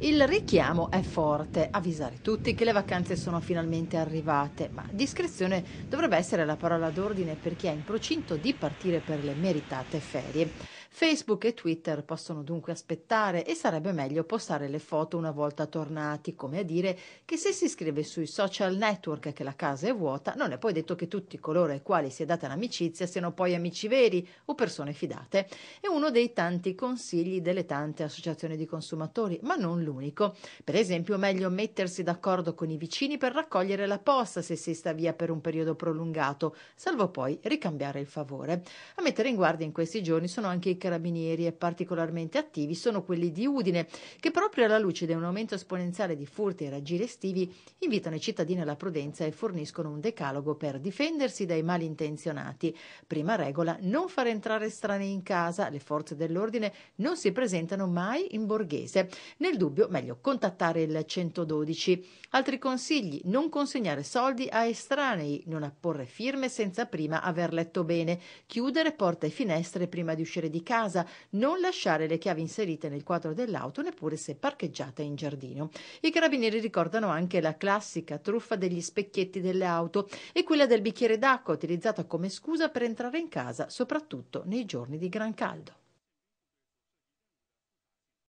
Il richiamo è forte, avvisare tutti che le vacanze sono finalmente arrivate, ma discrezione dovrebbe essere la parola d'ordine per chi è in procinto di partire per le meritate ferie. Facebook e Twitter possono dunque aspettare e sarebbe meglio postare le foto una volta tornati, come a dire che se si scrive sui social network che la casa è vuota, non è poi detto che tutti coloro ai quali si è data l'amicizia siano poi amici veri o persone fidate. È uno dei tanti consigli delle tante associazioni di consumatori, ma non l'unico. Per esempio, meglio mettersi d'accordo con i vicini per raccogliere la posta se si sta via per un periodo prolungato, salvo poi ricambiare il favore. A mettere in guardia in questi giorni sono anche i carabinieri e particolarmente attivi sono quelli di Udine, che proprio alla luce di un aumento esponenziale di furti e raggi estivi invitano i cittadini alla prudenza e forniscono un decalogo per difendersi dai malintenzionati. Prima regola, non far entrare estranei in casa, le forze dell'ordine non si presentano mai in borghese. Nel dubbio, meglio contattare il 112. Altri consigli, non consegnare soldi a estranei, non apporre firme senza prima aver letto bene, chiudere porte e finestre prima di uscire di casa, non lasciare le chiavi inserite nel quadro dell'auto neppure se parcheggiate in giardino. I carabinieri ricordano anche la classica truffa degli specchietti delle auto e quella del bicchiere d'acqua utilizzata come scusa per entrare in casa, soprattutto nei giorni di gran caldo.